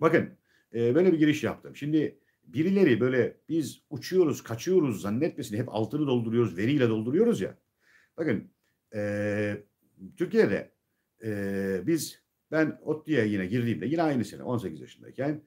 Bakın e, böyle bir giriş yaptım. Şimdi birileri böyle biz uçuyoruz, kaçıyoruz zannetmesin. Hep altını dolduruyoruz, veriyle dolduruyoruz ya. Bakın e, Türkiye'de e, biz ben ODTÜ'ye yine girdiğimde yine aynı sene 18 yaşındayken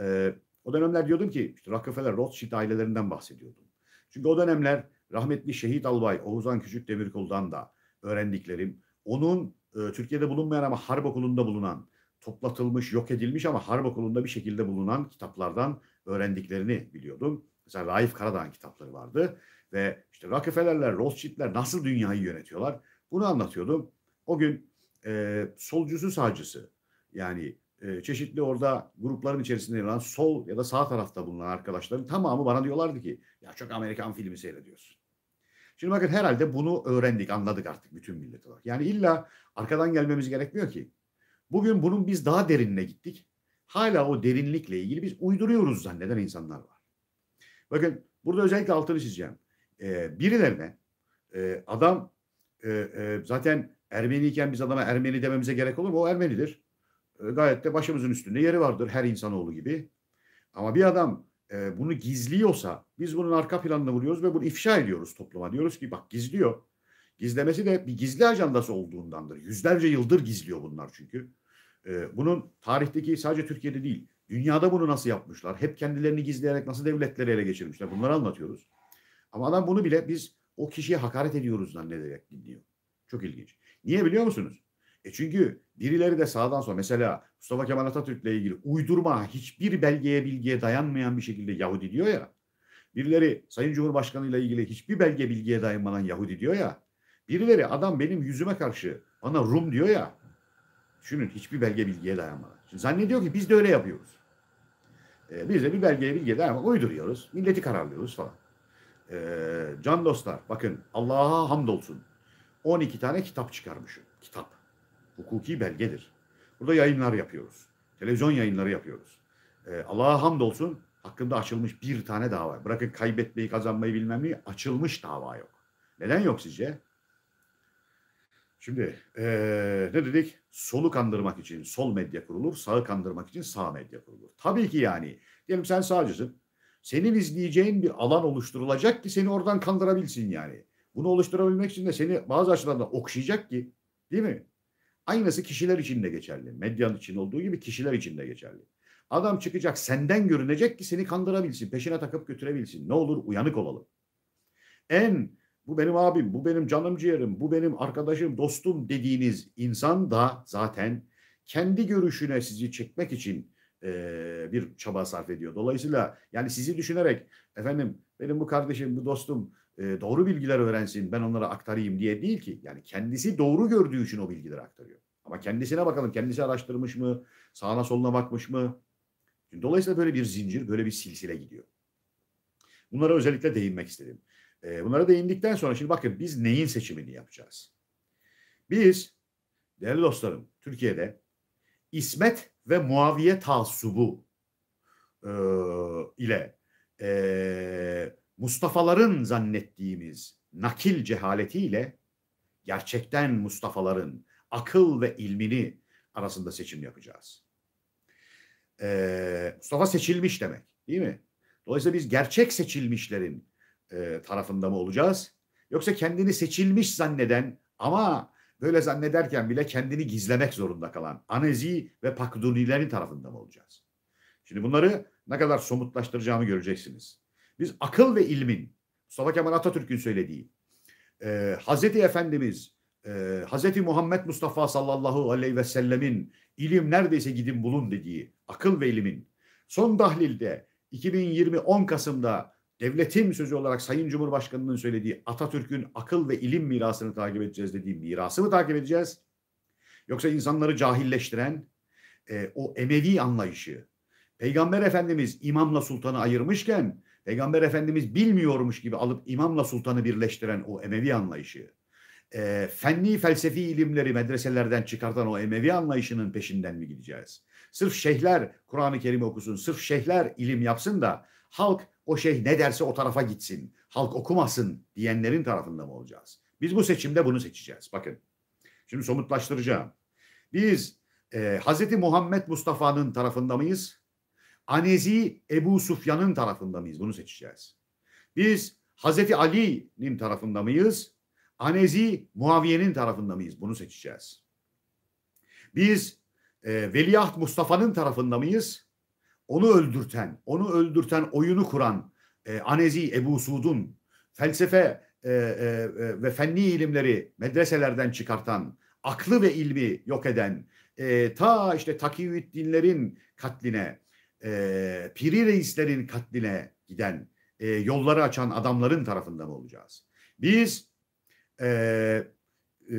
e, o dönemler diyordum ki işte Rockefeller, Rothschild ailelerinden bahsediyordum. Çünkü o dönemler rahmetli Şehit Albay Oğuzhan Küçük Demirkol'dan da öğrendiklerim, onun e, Türkiye'de bulunmayan ama harp okulunda bulunan toplatılmış, yok edilmiş ama harp okulunda bir şekilde bulunan kitaplardan öğrendiklerini biliyordum. Mesela Raif Karadağ'ın kitapları vardı ve işte Rockefeller'ler, Rothschild'ler nasıl dünyayı yönetiyorlar bunu anlatıyordum. O gün e, solcusu sağcısı yani e, çeşitli orada grupların içerisinde yer sol ya da sağ tarafta bulunan arkadaşların tamamı bana diyorlardı ki ya çok Amerikan filmi seyrediyorsun. Şimdi bakın herhalde bunu öğrendik, anladık artık bütün millet olarak. Yani illa arkadan gelmemiz gerekmiyor ki. Bugün bunun biz daha derinine gittik. Hala o derinlikle ilgili biz uyduruyoruz zanneden insanlar var. Bakın burada özellikle altını çizeceğim. Ee, birilerine e, adam e, e, zaten Ermeniyken biz adama Ermeni dememize gerek olur mu? O Ermenidir. E, gayet de başımızın üstünde yeri vardır her insanoğlu gibi. Ama bir adam e, bunu gizliyorsa biz bunun arka planını vuruyoruz ve bunu ifşa ediyoruz topluma. Diyoruz ki bak gizliyor. Gizlemesi de bir gizli ajandası olduğundandır. Yüzlerce yıldır gizliyor bunlar çünkü. Ee, bunun tarihteki sadece Türkiye'de değil, dünyada bunu nasıl yapmışlar? Hep kendilerini gizleyerek nasıl devletleri ele geçirmişler? Bunları anlatıyoruz. Ama adam bunu bile biz o kişiye hakaret ediyoruz zannederek dinliyor. Çok ilginç. Niye biliyor musunuz? E çünkü birileri de sağdan sonra mesela Mustafa Kemal Atatürk'le ilgili uydurma hiçbir belgeye bilgiye dayanmayan bir şekilde Yahudi diyor ya. Birileri Sayın Cumhurbaşkanı ile ilgili hiçbir belge bilgiye dayanmadan Yahudi diyor ya. Birileri adam benim yüzüme karşı bana Rum diyor ya. Düşünün hiçbir belge bilgiye dayanmadan. Şimdi zannediyor ki biz de öyle yapıyoruz. E, biz de bir belgeye bilgiye dayanmadan uyduruyoruz. Milleti kararlıyoruz falan. E, can dostlar bakın Allah'a hamdolsun. 12 tane kitap çıkarmışım. Kitap. Hukuki belgedir. Burada yayınlar yapıyoruz. Televizyon yayınları yapıyoruz. E, Allah'a hamdolsun hakkında açılmış bir tane dava. Bırakın kaybetmeyi kazanmayı bilmem neyi açılmış dava yok. Neden yok sizce? Şimdi ee, ne dedik? Solu kandırmak için sol medya kurulur, sağı kandırmak için sağ medya kurulur. Tabii ki yani. Diyelim sen sağcısın. Senin izleyeceğin bir alan oluşturulacak ki seni oradan kandırabilsin yani. Bunu oluşturabilmek için de seni bazı açılardan okşayacak ki değil mi? Aynısı kişiler için de geçerli. Medyanın için olduğu gibi kişiler için de geçerli. Adam çıkacak senden görünecek ki seni kandırabilsin, peşine takıp götürebilsin. Ne olur uyanık olalım. En bu benim abim, bu benim canım ciğerim, bu benim arkadaşım, dostum dediğiniz insan da zaten kendi görüşüne sizi çekmek için e, bir çaba sarf ediyor. Dolayısıyla yani sizi düşünerek efendim benim bu kardeşim, bu dostum e, doğru bilgiler öğrensin, ben onlara aktarayım diye değil ki. Yani kendisi doğru gördüğü için o bilgileri aktarıyor. Ama kendisine bakalım, kendisi araştırmış mı, sağına soluna bakmış mı? Dolayısıyla böyle bir zincir, böyle bir silsile gidiyor. Bunlara özellikle değinmek istedim. E, bunlara değindikten sonra şimdi bakın biz neyin seçimini yapacağız? Biz değerli dostlarım Türkiye'de İsmet ve Muaviye taassubu e, ile e, Mustafa'ların zannettiğimiz nakil cehaletiyle gerçekten Mustafa'ların akıl ve ilmini arasında seçim yapacağız. E, Mustafa seçilmiş demek değil mi? Dolayısıyla biz gerçek seçilmişlerin e, tarafında mı olacağız? Yoksa kendini seçilmiş zanneden ama böyle zannederken bile kendini gizlemek zorunda kalan Anezi ve Pakdunilerin tarafında mı olacağız? Şimdi bunları ne kadar somutlaştıracağımı göreceksiniz. Biz akıl ve ilmin, Mustafa Kemal Atatürk'ün söylediği, e, Hazreti Efendimiz, e, Hazreti Muhammed Mustafa sallallahu aleyhi ve sellemin ilim neredeyse gidin bulun dediği akıl ve ilmin son dahlilde 2020 10 Kasım'da devletin sözü olarak Sayın Cumhurbaşkanı'nın söylediği Atatürk'ün akıl ve ilim mirasını takip edeceğiz dediği mirası mı takip edeceğiz? Yoksa insanları cahilleştiren e, o emevi anlayışı, Peygamber Efendimiz imamla sultanı ayırmışken Peygamber Efendimiz bilmiyormuş gibi alıp imamla sultanı birleştiren o Emevi anlayışı, e, fenni felsefi ilimleri medreselerden çıkartan o Emevi anlayışının peşinden mi gideceğiz? Sırf şeyhler Kur'an-ı Kerim okusun, sırf şeyhler ilim yapsın da halk o şey ne derse o tarafa gitsin, halk okumasın diyenlerin tarafında mı olacağız? Biz bu seçimde bunu seçeceğiz. Bakın şimdi somutlaştıracağım. Biz e, Hz. Muhammed Mustafa'nın tarafında mıyız? Anezi Ebu Sufyan'ın tarafında mıyız? Bunu seçeceğiz. Biz Hz. Ali'nin tarafında mıyız? Anezi Muaviye'nin tarafında mıyız? Bunu seçeceğiz. Biz e, Veliaht Mustafa'nın tarafında mıyız? onu öldürten, onu öldürten oyunu kuran e, Anezi Ebu Sud'un felsefe e, e, e, ve fenni ilimleri medreselerden çıkartan, aklı ve ilmi yok eden, e, ta işte Takiyüddinlerin katline, e, Piri reislerin katline giden, e, yolları açan adamların tarafından olacağız. Biz e, e,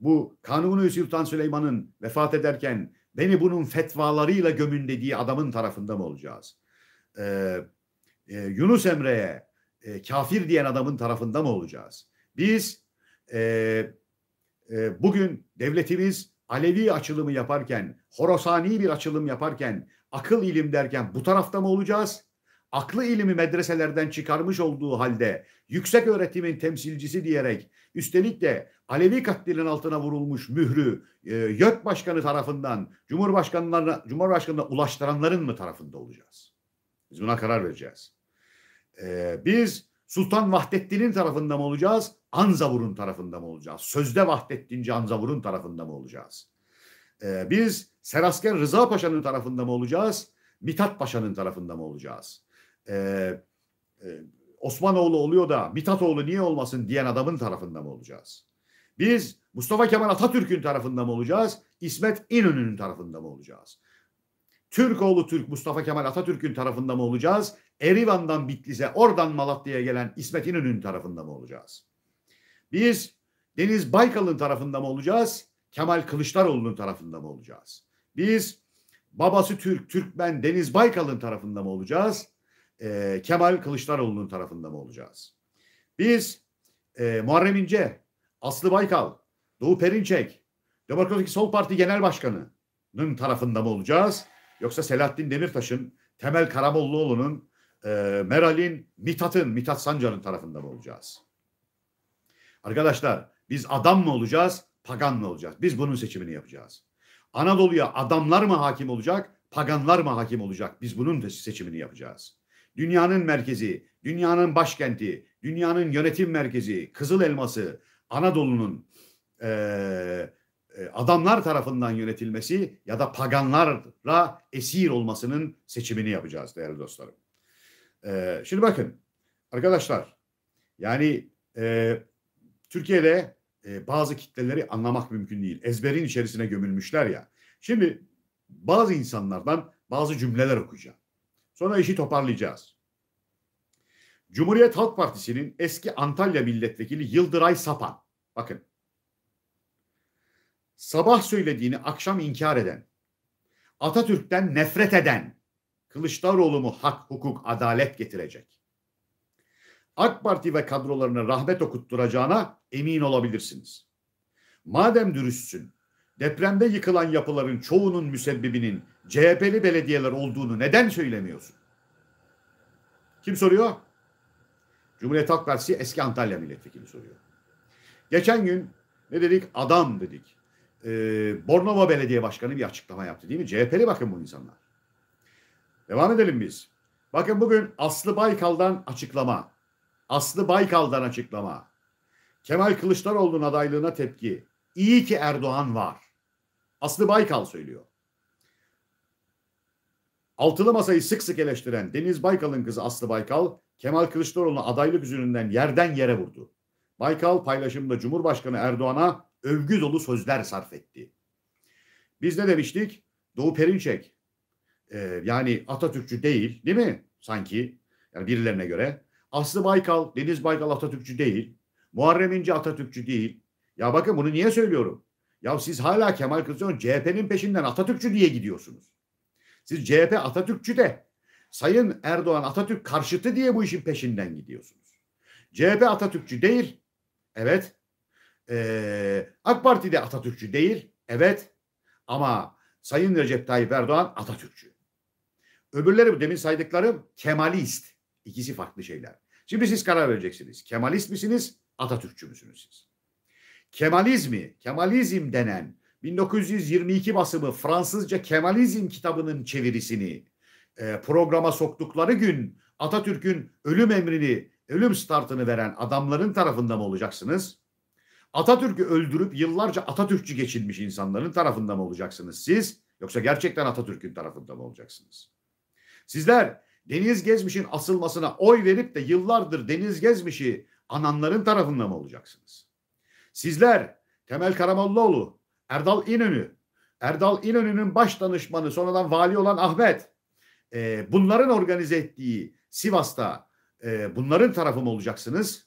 bu Kanuni Sultan Süleyman'ın vefat ederken beni bunun fetvalarıyla gömün dediği adamın tarafında mı olacağız? Ee, e, Yunus Emre'ye e, kafir diyen adamın tarafında mı olacağız? Biz e, e, bugün devletimiz Alevi açılımı yaparken, Horosani bir açılım yaparken, akıl ilim derken bu tarafta mı olacağız? aklı ilimi medreselerden çıkarmış olduğu halde yüksek öğretimin temsilcisi diyerek üstelik de Alevi katilin altına vurulmuş mührü e, YÖK Başkanı tarafından Cumhurbaşkanlarına, Cumhurbaşkanı'na ulaştıranların mı tarafında olacağız? Biz buna karar vereceğiz. E, biz Sultan Vahdettin'in tarafında mı olacağız? Anzavur'un tarafında mı olacağız? Sözde Vahdettinci Anzavur'un tarafında mı olacağız? E, biz Serasker Rıza Paşa'nın tarafında mı olacağız? Mithat Paşa'nın tarafında mı olacağız? Ee, e, Osmanoğlu oluyor da Mitatoğlu niye olmasın diyen adamın tarafında mı olacağız? Biz Mustafa Kemal Atatürk'ün tarafında mı olacağız? İsmet İnönü'nün tarafında mı olacağız? Türk oğlu Türk Mustafa Kemal Atatürk'ün tarafında mı olacağız? Erivan'dan Bitlis'e, oradan Malatya'ya gelen İsmet İnönü'nün tarafında mı olacağız? Biz Deniz Baykal'ın tarafında mı olacağız? Kemal Kılıçdaroğlu'nun tarafında mı olacağız? Biz babası Türk, Türkmen Deniz Baykal'ın tarafında mı olacağız? e, Kemal Kılıçdaroğlu'nun tarafında mı olacağız? Biz e, Muharrem İnce, Aslı Baykal, Doğu Perinçek, Demokratik Sol Parti Genel Başkanı'nın tarafında mı olacağız? Yoksa Selahattin Demirtaş'ın, Temel Karamollaoğlu'nun, e, Meral'in, Mithat'ın, Mithat Sancar'ın tarafında mı olacağız? Arkadaşlar biz adam mı olacağız, pagan mı olacağız? Biz bunun seçimini yapacağız. Anadolu'ya adamlar mı hakim olacak, paganlar mı hakim olacak? Biz bunun seçimini yapacağız dünyanın merkezi, dünyanın başkenti, dünyanın yönetim merkezi, Kızıl Elması, Anadolu'nun e, adamlar tarafından yönetilmesi ya da paganlara esir olmasının seçimini yapacağız değerli dostlarım. E, şimdi bakın arkadaşlar yani e, Türkiye'de e, bazı kitleleri anlamak mümkün değil. Ezberin içerisine gömülmüşler ya. Şimdi bazı insanlardan bazı cümleler okuyacağım. Sonra işi toparlayacağız. Cumhuriyet Halk Partisi'nin eski Antalya milletvekili Yıldıray Sapan. Bakın. Sabah söylediğini akşam inkar eden, Atatürk'ten nefret eden Kılıçdaroğlu mu hak, hukuk, adalet getirecek? AK Parti ve kadrolarını rahmet okutturacağına emin olabilirsiniz. Madem dürüstsün, depremde yıkılan yapıların çoğunun müsebbibinin CHP'li belediyeler olduğunu neden söylemiyorsun? Kim soruyor? Cumhuriyet Halk Partisi eski Antalya milletvekili soruyor. Geçen gün ne dedik? Adam dedik. Ee, Bornova Belediye Başkanı bir açıklama yaptı değil mi? CHP'li bakın bu insanlar. Devam edelim biz. Bakın bugün Aslı Baykal'dan açıklama. Aslı Baykal'dan açıklama. Kemal Kılıçdaroğlu'nun adaylığına tepki. İyi ki Erdoğan var. Aslı Baykal söylüyor. Altılı masayı sık sık eleştiren Deniz Baykal'ın kızı Aslı Baykal, Kemal Kılıçdaroğlu'na adaylık yüzünden yerden yere vurdu. Baykal paylaşımında Cumhurbaşkanı Erdoğan'a övgü dolu sözler sarf etti. Biz ne demiştik? Doğu Perinçek e, yani Atatürkçü değil değil mi? Sanki yani birilerine göre. Aslı Baykal, Deniz Baykal Atatürkçü değil. Muharrem İnce Atatürkçü değil. Ya bakın bunu niye söylüyorum? Ya siz hala Kemal Kılıçdaroğlu CHP'nin peşinden Atatürkçü diye gidiyorsunuz. Siz CHP Atatürkçü de Sayın Erdoğan Atatürk karşıtı diye bu işin peşinden gidiyorsunuz. CHP Atatürkçü değil. Evet. Ee, AK Parti de Atatürkçü değil. Evet. Ama Sayın Recep Tayyip Erdoğan Atatürkçü. Öbürleri bu demin saydıklarım Kemalist. İkisi farklı şeyler. Şimdi siz karar vereceksiniz. Kemalist misiniz? Atatürkçü müsünüz siz? Kemalizmi, Kemalizm denen 1922 basımı Fransızca Kemalizm kitabının çevirisini e, programa soktukları gün Atatürk'ün ölüm emrini, ölüm startını veren adamların tarafında mı olacaksınız? Atatürk'ü öldürüp yıllarca Atatürkçü geçilmiş insanların tarafında mı olacaksınız siz? Yoksa gerçekten Atatürk'ün tarafında mı olacaksınız? Sizler Deniz Gezmiş'in asılmasına oy verip de yıllardır Deniz Gezmiş'i ananların tarafında mı olacaksınız? Sizler Temel Karamollaoğlu, Erdal İnönü, Erdal İnönü'nün baş danışmanı sonradan vali olan Ahmet e, bunların organize ettiği Sivas'ta e, bunların tarafı mı olacaksınız?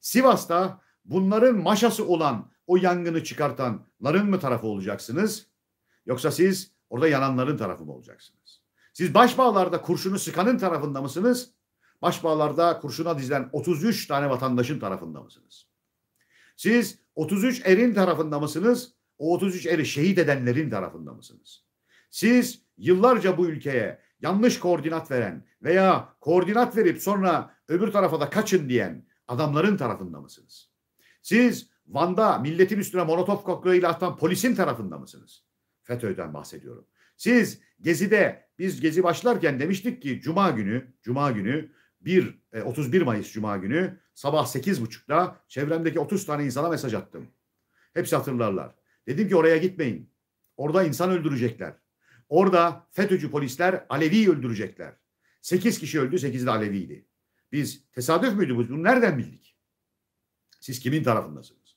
Sivas'ta bunların maşası olan o yangını çıkartanların mı tarafı olacaksınız? Yoksa siz orada yananların tarafı mı olacaksınız? Siz başbağlarda kurşunu sıkanın tarafında mısınız? Başbağlarda kurşuna dizilen 33 tane vatandaşın tarafında mısınız? Siz 33 erin tarafında mısınız? O 33 eri şehit edenlerin tarafında mısınız? Siz yıllarca bu ülkeye yanlış koordinat veren veya koordinat verip sonra öbür tarafa da kaçın diyen adamların tarafında mısınız? Siz Van'da milletin üstüne molotof kokteyli atan polisin tarafında mısınız? FETÖ'den bahsediyorum. Siz Gezi'de biz Gezi başlarken demiştik ki Cuma günü, Cuma günü 1 31 e, Mayıs Cuma günü sabah 8.30'da çevremdeki 30 tane insana mesaj attım. Hepsi hatırlarlar. Dedim ki oraya gitmeyin. Orada insan öldürecekler. Orada FETÖ'cü polisler Alevi öldürecekler. 8 kişi öldü, 8 de Aleviydi. Biz tesadüf müydü bu? Bunu nereden bildik? Siz kimin tarafındasınız?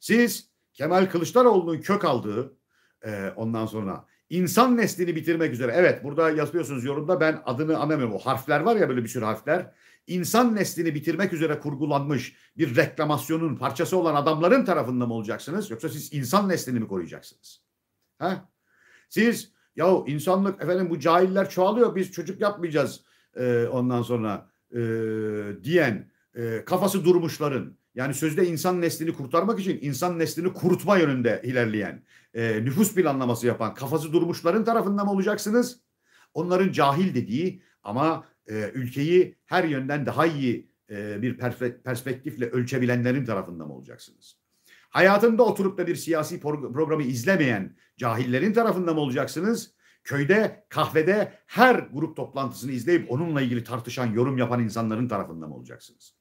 Siz Kemal Kılıçdaroğlu'nun kök aldığı e, ondan sonra İnsan neslini bitirmek üzere. Evet burada yazıyorsunuz yorumda ben adını anamıyorum. O harfler var ya böyle bir sürü harfler. İnsan neslini bitirmek üzere kurgulanmış bir reklamasyonun parçası olan adamların tarafında mı olacaksınız? Yoksa siz insan neslini mi koruyacaksınız? Ha? Siz ya insanlık efendim bu cahiller çoğalıyor biz çocuk yapmayacağız e, ondan sonra e, diyen e, kafası durmuşların yani sözde insan neslini kurtarmak için insan neslini kurutma yönünde ilerleyen, e, nüfus planlaması yapan kafası durmuşların tarafından mı olacaksınız? Onların cahil dediği ama e, ülkeyi her yönden daha iyi e, bir perspektifle ölçebilenlerin tarafından mı olacaksınız? Hayatında oturup da bir siyasi programı izlemeyen cahillerin tarafından mı olacaksınız? Köyde, kahvede her grup toplantısını izleyip onunla ilgili tartışan, yorum yapan insanların tarafından mı olacaksınız?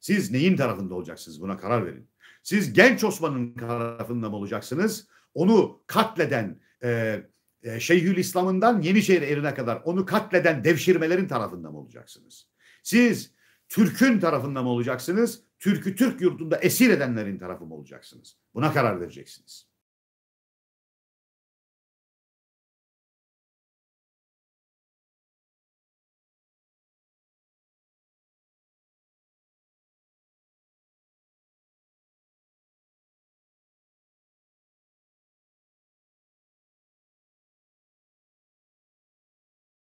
Siz neyin tarafında olacaksınız buna karar verin. Siz genç Osman'ın tarafında mı olacaksınız? Onu katleden e, e, Şeyhül İslam'ından erine kadar onu katleden devşirmelerin tarafında mı olacaksınız? Siz Türk'ün tarafında mı olacaksınız? Türk'ü Türk yurdunda esir edenlerin tarafı mı olacaksınız? Buna karar vereceksiniz.